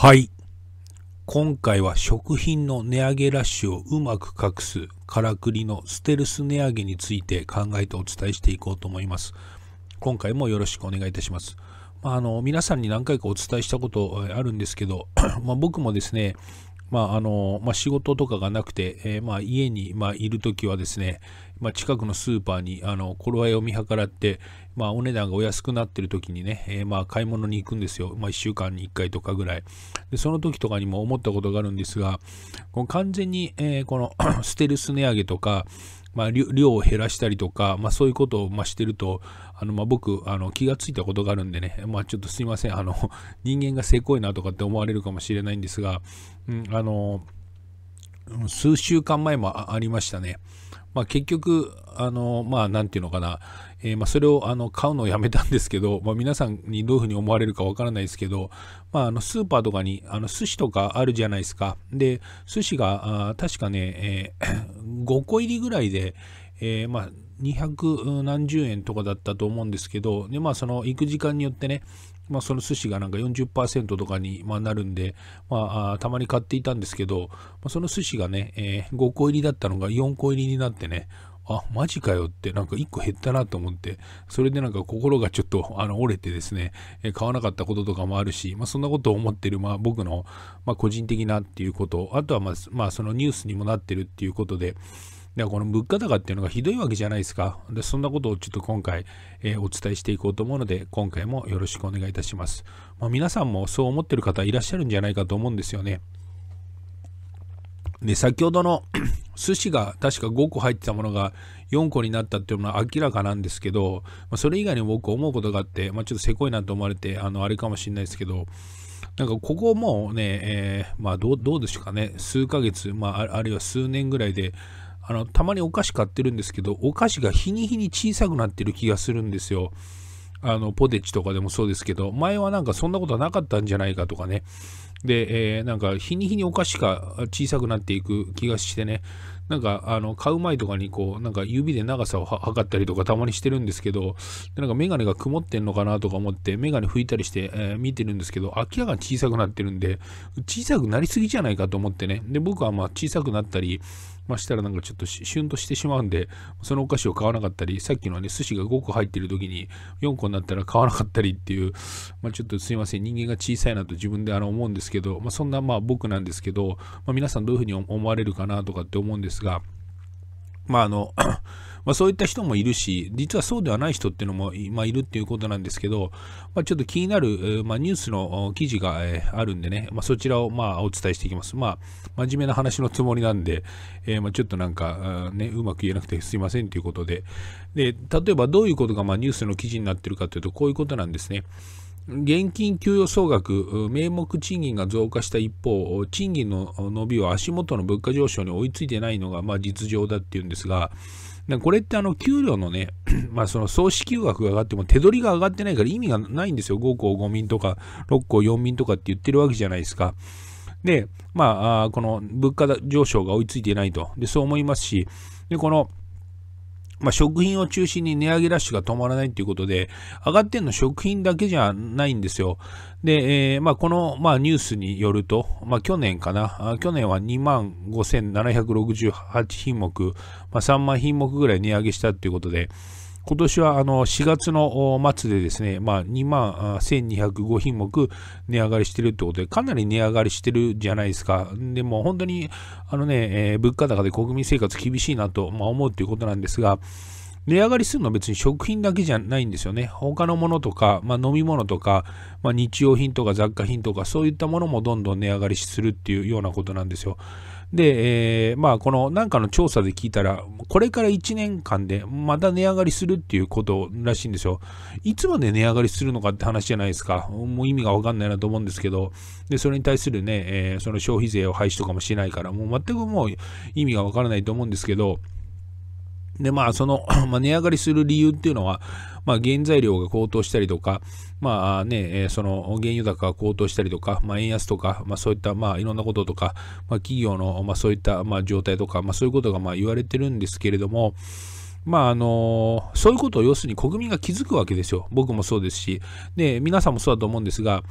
はい。今回は食品の値上げラッシュをうまく隠すからくりのステルス値上げについて考えてお伝えしていこうと思います。今回もよろしくお願いいたします。まあ、あの皆さんに何回かお伝えしたことあるんですけど、まあ、僕もですね、まああのまあ、仕事とかがなくて、えー、まあ、家に、まあ、いるときはですね、まあ、近くのスーパーにあの頃合いを見計らって、まあ、お値段がお安くなってるときにね、えー、まあ、買い物に行くんですよ、まあ、1週間に1回とかぐらいでその時とかにも思ったことがあるんですがこの完全に、えー、この ステルス値上げとかまあ、量を減らしたりとか、まあ、そういうことをましてると、あのまあ、僕あの、気がついたことがあるんでね、まあ、ちょっとすいません、あの 人間がせこいなとかって思われるかもしれないんですが、うん、あの数週間前もありましたね。まあ、結局、あの、まあ、なんていうのかな、えー、まあ、それをあの買うのをやめたんですけど、まあ、皆さんにどういうふうに思われるかわからないですけど、まあ、あのスーパーとかにあの寿司とかあるじゃないですか。で、寿司が、あ確かね、えー5個入りぐらいで、えー、まあ、200何十円とかだったと思うんですけど、で、まあ、その行く時間によってね、まあ、その寿司がなんか40%とかに、まなるんで、まあ、たまに買っていたんですけど、まあ、その寿司がね、えー、5個入りだったのが4個入りになってね、あ、マジかよってなんか1個減ったなと思って、それでなんか心がちょっとあの折れてですね、え買わなかったこととかもあるし、まあ、そんなことを思ってる、まあ、僕の、まあ、個人的なっていうこと、あとはまあ、まあ、そのニュースにもなってるっていうことで、でこの物価高っていうのがひどいわけじゃないですか。でそんなことをちょっと今回、えー、お伝えしていこうと思うので、今回もよろしくお願いいたします。まあ、皆さんもそう思ってる方いらっしゃるんじゃないかと思うんですよね。で、先ほどの 寿司が確か5個入ってたものが4個になったっていうのは明らかなんですけど、まあ、それ以外に僕思うことがあって、まあ、ちょっとせこいなと思われて、あの、あれかもしれないですけど、なんかここもね、えー、まあどうですかね、数ヶ月、まあ、あるいは数年ぐらいで、あの、たまにお菓子買ってるんですけど、お菓子が日に日に小さくなってる気がするんですよ。あの、ポテチとかでもそうですけど、前はなんかそんなことはなかったんじゃないかとかね、で、えー、なんか日に日にお菓子が小さくなっていく気がしてね、なんか、あの、買う前とかにこう、なんか指で長さを測ったりとかたまにしてるんですけど、でなんかメガネが曇ってんのかなとか思って、メガネ拭いたりして、えー、見てるんですけど、明らかに小さくなってるんで、小さくなりすぎじゃないかと思ってね。で、僕はまあ小さくなったり、まあ、したらなんかちょっとしシュンとしてしまうんで、そのお菓子を買わなかったり、さっきのね、寿司が5個入ってる時に4個になったら買わなかったりっていう、まあ、ちょっとすいません、人間が小さいなと自分であの思うんですけど、まあ、そんなまあ僕なんですけど、まあ、皆さんどういうふうに思われるかなとかって思うんですですが、まああの まあ、そういった人もいるし、実はそうではない人っていうのも、まあ、いるっていうことなんですけど、まあ、ちょっと気になる、まあ、ニュースの記事が、えあるんでね、まあ、そちらを、まあ、お伝えしていきます。まあ、真面目な話のつもりなんで、えー、まあ、ちょっとなんか、ね、うまく言えなくてすいませんということで、で例えばどういうことが、まあ、ニュースの記事になってるかというと、こういうことなんですね。現金給与総額、名目賃金が増加した一方、賃金の伸びは足元の物価上昇に追いついてないのが、まあ、実情だっていうんですが、これってあの給料のね、まあ、その総支給額が上がっても手取りが上がってないから意味がないんですよ。5項5民とか6項4民とかって言ってるわけじゃないですか。で、まあ、この物価上昇が追いついてないと。で、そう思いますし、で、このまあ、食品を中心に値上げラッシュが止まらないということで、上がってんの食品だけじゃないんですよ。で、えー、まあ、この、まあ、ニュースによると、まあ、去年かな、去年は2万5768品目、まあ、3万品目ぐらい値上げしたということで、今年はあの4月の末でですね、まあ、2万1205品目値上がりしてるってことで、かなり値上がりしてるじゃないですか。でも本当にあのね、えー、物価高で国民生活厳しいなと、まあ、思うということなんですが、値上がりするのは別に食品だけじゃないんですよね。他のものとか、まあ、飲み物とか、まあ、日用品とか雑貨品とか、そういったものもどんどん値上がりするっていうようなことなんですよ。で、えー、まあ、このなんかの調査で聞いたら、これから1年間でまた値上がりするっていうことらしいんですよ。いつまで値上がりするのかって話じゃないですか。もう意味がわかんないなと思うんですけど、で、それに対するね、えー、その消費税を廃止とかもしないから、もう全くもう意味がわからないと思うんですけど、で、まあ、その、まあ、値上がりする理由っていうのは、まあ、原材料が高騰したりとか、まあね、その原油高が高騰したりとか、まあ、円安とか、まあ、そういった、まあ、いろんなこととか、まあ、企業の、まあ、そういった、まあ、状態とか、まあ、そういうことが、まあ、言われてるんですけれども、まああのそういうことを要するに国民が気づくわけですよ。僕もそうですし、で皆さんもそうだと思うんですが、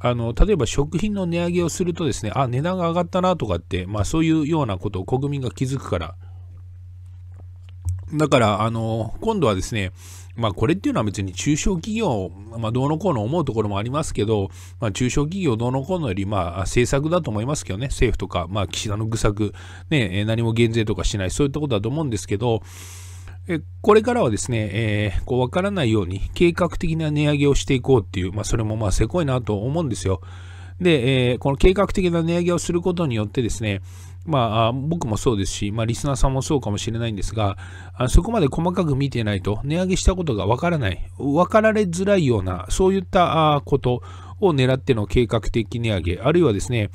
あの例えば食品の値上げをするとですね、あ、値段が上がったなとかって、まあ、そういうようなことを国民が気づくからだから、あの、今度はですね、まあこれっていうのは別に中小企業、まあどうのこうの思うところもありますけど、まあ中小企業どうのこうのより、まあ政策だと思いますけどね、政府とか、まあ岸田の愚策、ね、何も減税とかしない、そういったことだと思うんですけど、これからはですね、えー、こう分からないように計画的な値上げをしていこうっていう、まあ、それもまあせこいなと思うんですよ。で、えー、この計画的な値上げをすることによってですね、まあ、僕もそうですし、まあ、リスナーさんもそうかもしれないんですが、あそこまで細かく見てないと、値上げしたことがわからない、分かられづらいような、そういったことを狙っての計画的値上げ、あるいはですね、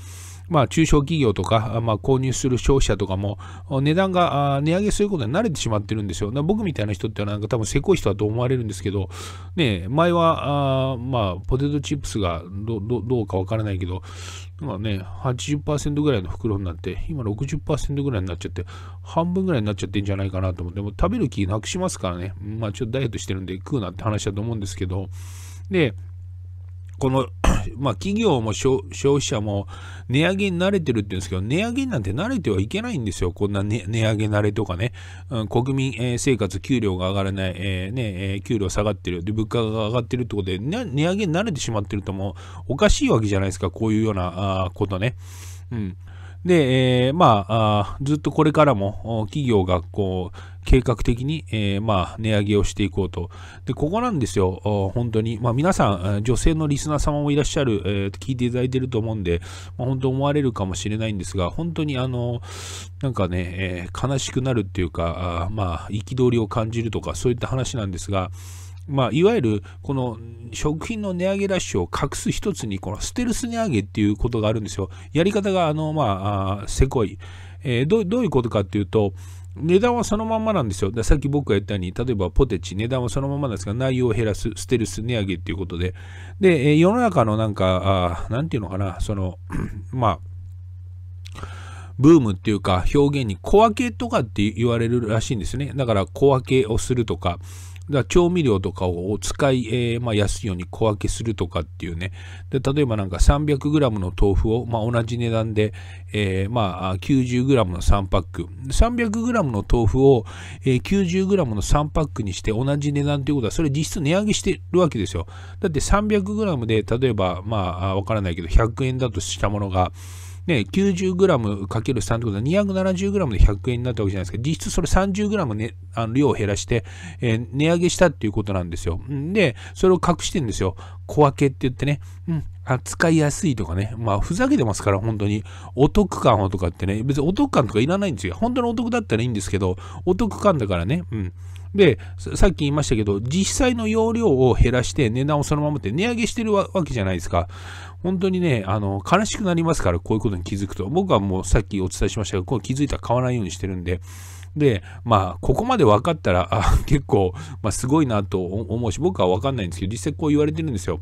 まあ、中小企業とか、まあ、購入する消費者とかも、値段が値上げすることに慣れてしまってるんですよ。僕みたいな人ってなんか多分せこい人だと思われるんですけど、ね、前は、あまあ、ポテトチップスがどどどうかわからないけど、まあね、80%ぐらいの袋になって、今60%ぐらいになっちゃって、半分ぐらいになっちゃってんじゃないかなと思って、も食べる気なくしますからね。まあ、ちょっとダイエットしてるんで食うなって話だと思うんですけど、で、この まあ、企業も消費者も値上げに慣れてるって言うんですけど、値上げなんて慣れてはいけないんですよ。こんな、ね、値上げ慣れとかね、うん、国民、えー、生活、給料が上がらない、えー、ねえー、給料下がってる、で物価が上がってるってことで、ね、値上げに慣れてしまってるともうおかしいわけじゃないですか、こういうようなあことね。うんで、えー、まあずっとこれからも企業がこう、計画的に、えー、まあ、値上げをしていこうと。で、ここなんですよ、本当に。まあ、皆さん、女性のリスナー様もいらっしゃる、えー、聞いていただいてると思うんで、まあ、本当思われるかもしれないんですが、本当にあの、なんかね、えー、悲しくなるっていうか、あまあ、憤りを感じるとか、そういった話なんですが、まあ、いわゆるこの食品の値上げラッシュを隠す一つに、このステルス値上げっていうことがあるんですよ。やり方が、あの、まあ、せこい。えー、どどういうことかっていうと、値段はそのまんまなんですよ。さっき僕が言ったように、例えばポテチ、値段はそのままなんですが、内容を減らす、ステルス値上げっていうことで。で、世の中のなんか、あなんていうのかな、その、まあ、ブームっていうか表現に小分けとかって言われるらしいんですね。だから小分けをするとか、だ調味料とかを使い、えー、まあ、安いように小分けするとかっていうね。で例えばなんか 300g の豆腐を、まあ、同じ値段で、えー、まあ、90g の3パック。300g の豆腐を、えー、90g の3パックにして同じ値段ということは、それ実質値上げしてるわけですよ。だって 300g で、例えば、まあ、わからないけど、100円だとしたものが、ね、90g×3 ってことは 270g で100円になったわけじゃないですか。実質それ 30g、ね、あの量を減らして、えー、値上げしたっていうことなんですよ。で、それを隠してるんですよ。小分けって言ってね。うん。扱いやすいとかね。まあ、ふざけてますから、本当に。お得感をとかってね。別にお得感とかいらないんですよ。本当にお得だったらいいんですけど、お得感だからね。うん。で、さっき言いましたけど、実際の容量を減らして値段をそのままって値上げしてるわけじゃないですか。本当にね、あの、悲しくなりますから、こういうことに気づくと。僕はもうさっきお伝えしましたが、こう気づいたら買わないようにしてるんで。で、まあ、ここまで分かったら、あ結構、まあ、すごいなと思うし、僕は分かんないんですけど、実際こう言われてるんですよ。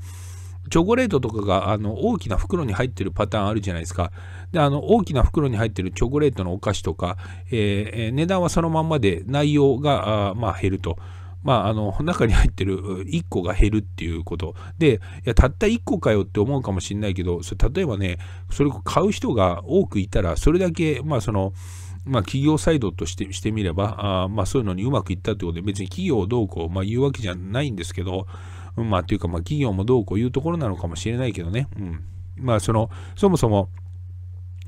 チョコレートとかがあの大きな袋に入ってるパターンあるじゃないですか。で、あの大きな袋に入ってるチョコレートのお菓子とか、えー、値段はそのままで内容があまあ減ると。まあ、あの中に入ってる1個が減るっていうことでいやたった1個かよって思うかもしれないけどそれ例えばねそれを買う人が多くいたらそれだけまあそのまあ、企業サイドとしてしてみればあ、まあ、そういうのにうまくいったということで別に企業どうこう、まあ、言うわけじゃないんですけど、まあ、というか、まあ、企業もどうこういうところなのかもしれないけどね。うん。まあ、その、そもそも、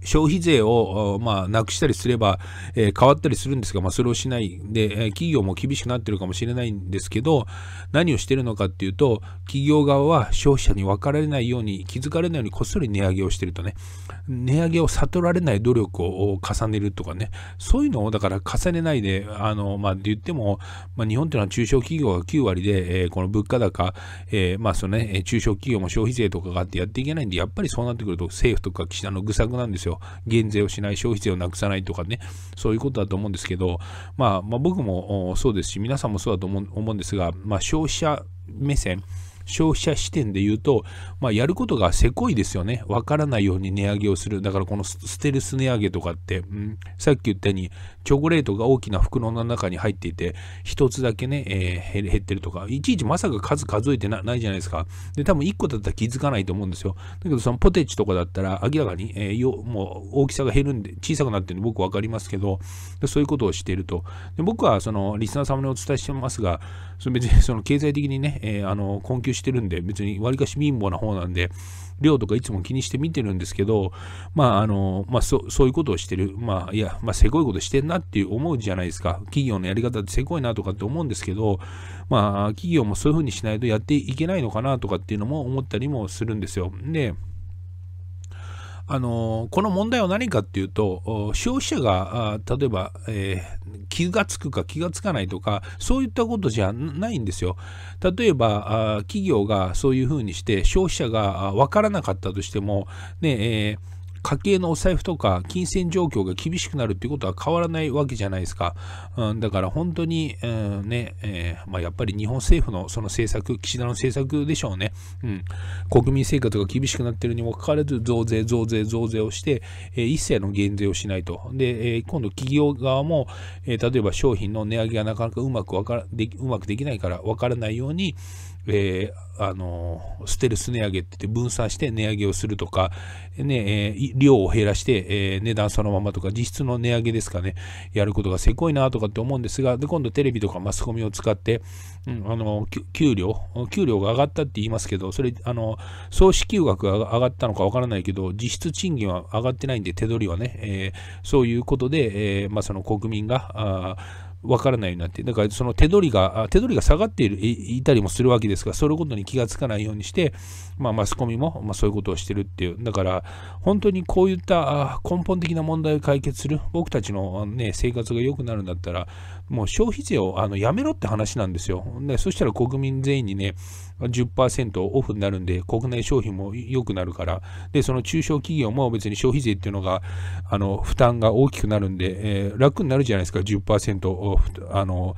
消費税を、まあ、なくしたりすれば、えー、変わったりするんですが、まあ、それをしないで、え企業も厳しくなってるかもしれないんですけど、何をしてるのかっていうと、企業側は消費者に分かられないように、気づかれないようにこっそり値上げをしてるとね、値上げを悟られない努力を重ねるとかね、そういうのをだから重ねないで、あの、まあ、言っても、まあ、日本っていうのは中小企業が9割で、えー、この物価高、えー、まあ、そのね、中小企業も消費税とかがあってやっていけないんで、やっぱりそうなってくると政府とか岸田の愚策なんですよ。よ。減税をしない、消費税をなくさないとかね、そういうことだと思うんですけど、まあ、まあ、僕もそうですし、皆さんもそうだと思うんですが、まあ、消費者目線、消費者視点で言うと、まあ、やることがせこいですよね。わからないように値上げをする。だからこのステルス値上げとかって、うん、さっき言ったように、チョコレートが大きな袋の中に入っていて、1つだけね、えー、減ってるとか、いちいちまさか数数えてないじゃないですか。で、多分1個だったら気づかないと思うんですよ。だけど、そのポテチとかだったら、明らかに、えー、もう大きさが減るんで、小さくなってるんで、僕分かりますけど、そういうことをしていると。で僕は、その、リスナー様にお伝えしてますが、別にその経済的にね、えー、あの困窮してるんで、別にわりかし貧乏な方なんで、量とかいつも気にして見てるんですけど、まあ、あの、まあ、そそういうことをしてる、まあ、いや、まあ、せこいことしてんなっていう思うじゃないですか。企業のやり方ってせこいなとかって思うんですけど、まあ、企業もそういうふうにしないとやっていけないのかなとかっていうのも思ったりもするんですよ。で、あのこの問題は何かっていうと消費者が例えば、えー、気が付くか気が付かないとかそういったことじゃないんですよ。例えば企業がそういうふうにして消費者が分からなかったとしてもねえー家計のお財布とか金銭状況が厳しくなるっていうことは変わらないわけじゃないですか。うん、だから本当に、うん、ね、えー、まあ、やっぱり日本政府のその政策、岸田の政策でしょうね。うん、国民生活が厳しくなってるにもかかわらず、増税、増税、増税をして、えー、一切の減税をしないと。で、えー、今度企業側も、え例えば商品の値上げがなかなかうまくわからでうまくできないからわからないように、えー、あのステルス値上げって言って分散して値上げをするとか、ねえー、量を減らして、えー、値段そのままとか実質の値上げですかねやることがせこいなとかって思うんですがで今度テレビとかマスコミを使って、うん、あの給料給料が上がったって言いますけどそれあの総支給額が上がったのかわからないけど実質賃金は上がってないんで手取りはね、えそういうことで、えまあ、その国民があ分からないようになって、だからその手取りが、手取りが下がっているいたりもするわけですが、それことに気がつかないようにして、まあ、マスコミも、まあ、そういうことをしてるっていう、だから、本当にこういった根本的な問題を解決する、僕たちの、ね、生活が良くなるんだったら、もう消費税をあのやめろって話なんですよ。でそしたら国民全員にね、10%オフになるんで、国内消費も良くなるから、で、その中小企業も別に消費税っていうのが、あの、負担が大きくなるんで、えー、楽になるじゃないですか、10%オフ、あの、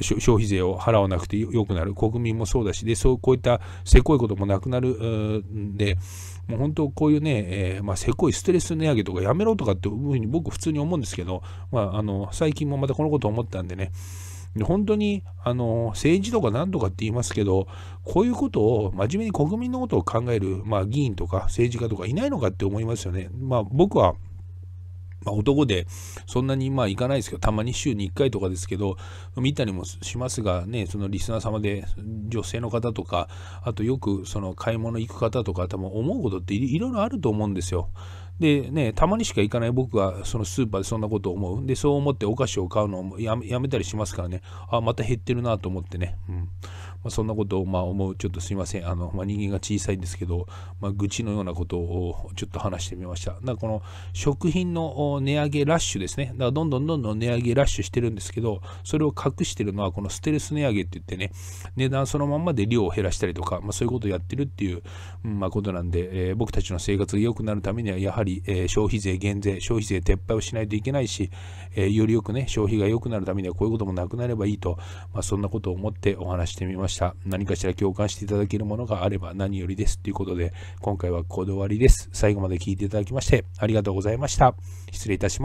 消費税を払わなくてよくなる、国民もそうだし、でそうこういったせこいこともなくなるんで、もう本当こういうね、えー、まあ、せこいステレス値上げとかやめろとかっていうふうに僕普通に思うんですけど、まあ、あの最近もまたこのこと思ったんでね本当にあの政治とか何とかって言いますけど、こういうことを真面目に国民のことを考える、まあ、議員とか政治家とかいないのかって思いますよね。まあ、僕はまあ、男でそんなにまあ行かないですけど、たまに週に1回とかですけど、見たりもしますがね、そのリスナー様で女性の方とか、あとよくその買い物行く方とか、多分思うことっていろいろあると思うんですよ。でね、たまにしか行かない僕はそのスーパーでそんなことを思う。で、そう思ってお菓子を買うのをやめたりしますからね、あ、また減ってるなと思ってね。うんまあ、そんなことをまあ思う、ちょっとすみません、あのまあ、人間が小さいんですけど、まあ、愚痴のようなことをちょっと話してみました。だからこの食品の値上げラッシュですね、だからどんどんどんどん値上げラッシュしてるんですけど、それを隠してるのはこのステルス値上げって言ってね、値段そのままで量を減らしたりとか、まあ、そういうことをやってるっていう、まあ、ことなんで、えー、僕たちの生活が良くなるためには、やはり、えー、消費税減税、消費税撤廃をしないといけないし、えー、よりよくね、消費が良くなるためにはこういうこともなくなればいいと、まあ、そんなことを思ってお話してみました。ました。何かしら共感していただけるものがあれば何よりです。ということで、今回はこだわりです。最後まで聞いていただきましてありがとうございました。失礼いたします。